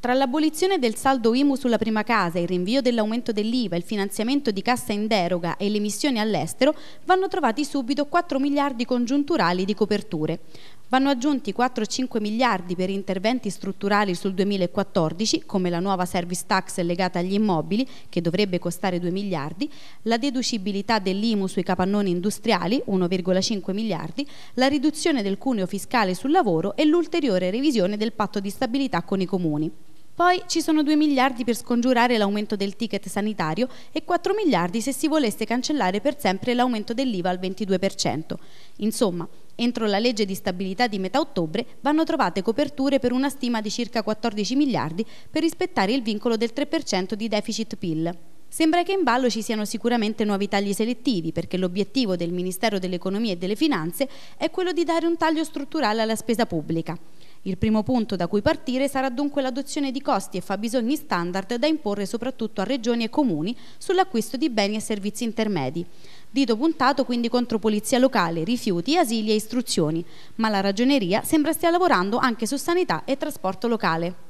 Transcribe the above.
Tra l'abolizione del saldo IMU sulla prima casa, il rinvio dell'aumento dell'IVA, il finanziamento di cassa in deroga e le missioni all'estero vanno trovati subito 4 miliardi congiunturali di coperture. Vanno aggiunti 4-5 miliardi per interventi strutturali sul 2014, come la nuova service tax legata agli immobili, che dovrebbe costare 2 miliardi, la deducibilità dell'IMU sui capannoni industriali, 1,5 miliardi, la riduzione del cuneo fiscale sul lavoro e l'ulteriore revisione del patto di stabilità con i comuni. Poi ci sono 2 miliardi per scongiurare l'aumento del ticket sanitario e 4 miliardi se si volesse cancellare per sempre l'aumento dell'IVA al 22%. Insomma, entro la legge di stabilità di metà ottobre vanno trovate coperture per una stima di circa 14 miliardi per rispettare il vincolo del 3% di deficit PIL. Sembra che in ballo ci siano sicuramente nuovi tagli selettivi, perché l'obiettivo del Ministero dell'Economia e delle Finanze è quello di dare un taglio strutturale alla spesa pubblica. Il primo punto da cui partire sarà dunque l'adozione di costi e fabbisogni standard da imporre soprattutto a regioni e comuni sull'acquisto di beni e servizi intermedi. Dito puntato quindi contro polizia locale, rifiuti, asili e istruzioni, ma la ragioneria sembra stia lavorando anche su sanità e trasporto locale.